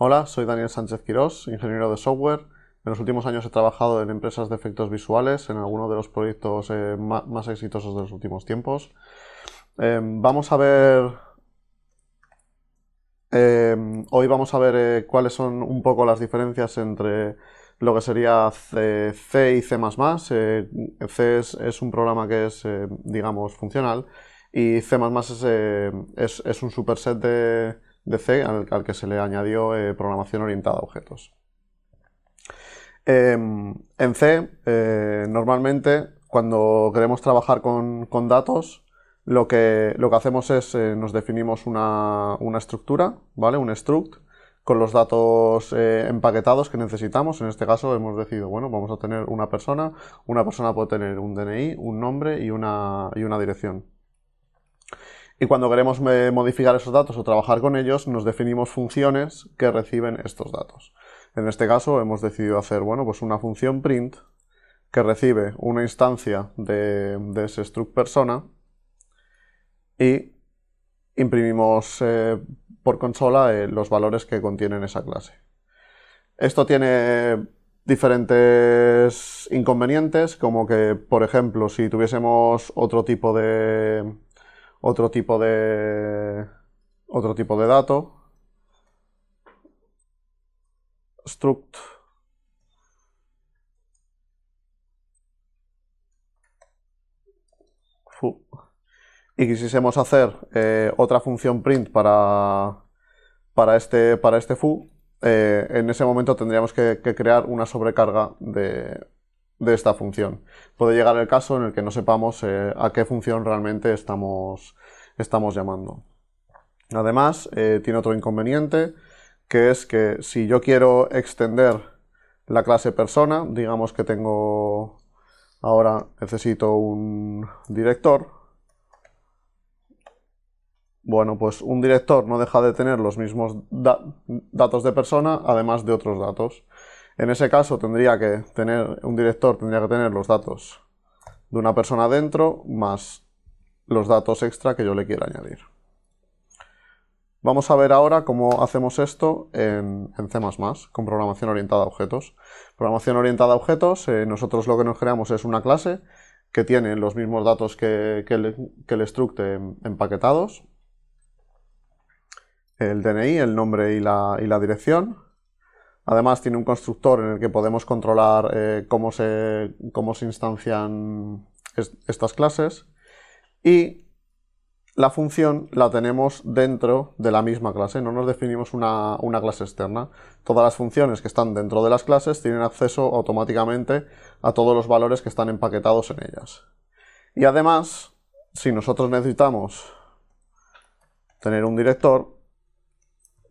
Hola, soy Daniel Sánchez Quirós, ingeniero de software. En los últimos años he trabajado en empresas de efectos visuales, en algunos de los proyectos eh, más exitosos de los últimos tiempos. Em, vamos a ver... Em, hoy vamos a ver eh, cuáles son un poco las diferencias entre lo que sería C, y C++. Eh, C es, un programa que es, digamos, funcional y C++ es, es un superset de de C al, que se le añadió eh, programación orientada a objetos. Em, en C, eh, normalmente, cuando queremos trabajar con, datos, lo que, lo que, hacemos es, eh, nos definimos una, estructura, ¿vale? Un struct, con los datos empaquetados que necesitamos. En este caso hemos decidido, bueno, vamos a tener una persona, una persona puede tener un DNI, un nombre y y una dirección. Y cuando queremos eh, modificar esos datos o trabajar con ellos, nos definimos funciones que reciben estos datos. En este caso hemos decidido hacer bueno, pues una función print que recibe una instancia de, ese struct persona y imprimimos eh, por consola eh, los valores que contienen esa clase. Esto tiene diferentes inconvenientes, como que, por ejemplo, si tuviésemos otro tipo de, otro tipo de, otro tipo de dato, struct, fu, y quisiésemos hacer eh, otra función print para, para, este, para este foo, eh, en ese momento tendríamos que crear una sobrecarga de, de esta función. Puede llegar el caso en el que no sepamos eh, a qué función realmente estamos, estamos llamando. Además, eh, tiene otro inconveniente, que es que si yo quiero extender la clase persona, digamos que tengo ahora necesito un director, bueno, pues un director no deja de tener los mismos datos de persona, además de otros datos. En ese caso tendría que tener, un director tendría que tener los datos de una persona dentro más los datos extra que yo le quiera añadir. Vamos a ver ahora cómo hacemos esto en, en C++, con programación orientada a objetos. Programación orientada a objetos, eh, nosotros lo que nos creamos es una clase que tiene los mismos datos que, el, que el struct empaquetados, el DNI, el nombre y la, y la dirección, Además tiene un constructor en el que podemos controlar eh, cómo, se, cómo se instancian estas clases y la función la tenemos dentro de la misma clase, no nos definimos una, una, clase externa. Todas las funciones que están dentro de las clases tienen acceso automáticamente a todos los valores que están empaquetados en ellas. Y además, si nosotros necesitamos tener un director,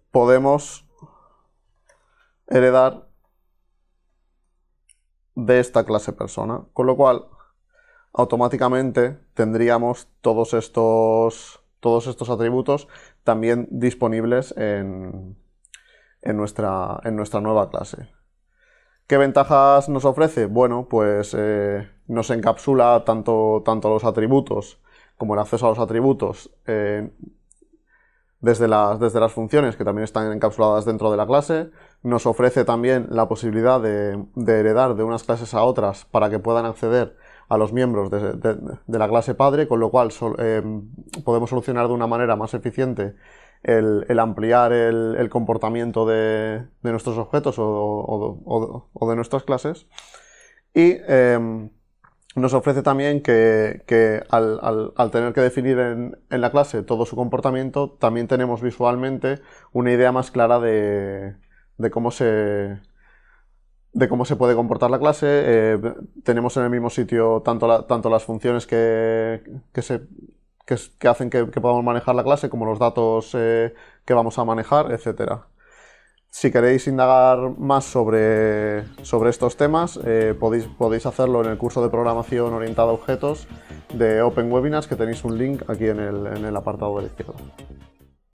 podemos heredar de esta clase persona. Con lo cual, automáticamente tendríamos todos estos, todos estos atributos también disponibles en, nuestra, en nuestra nueva clase. ¿Qué ventajas nos ofrece? Bueno, pues eh, nos encapsula tanto, tanto los atributos como el acceso a los atributos desde las, desde las funciones que también están encapsuladas dentro de la clase. Nos ofrece también la posibilidad de, heredar de unas clases a otras para que puedan acceder a los miembros de, la clase padre, con lo cual eh, podemos solucionar de una manera más eficiente el, ampliar el, comportamiento de, nuestros objetos o, de nuestras clases. Y eh, nos ofrece también que, al, tener que definir en, la clase todo su comportamiento, también tenemos visualmente una idea más clara de, cómo se de cómo se puede comportar la clase. Eh, tenemos en el mismo sitio tanto, tanto las funciones que, se, hacen que, podamos manejar la clase como los datos eh, que vamos a manejar, etcétera. Si queréis indagar más sobre, estos temas, eh, podéis, hacerlo en el curso de programación orientada a objetos de Open Webinars, que tenéis un link aquí en el, en el apartado de la izquierda.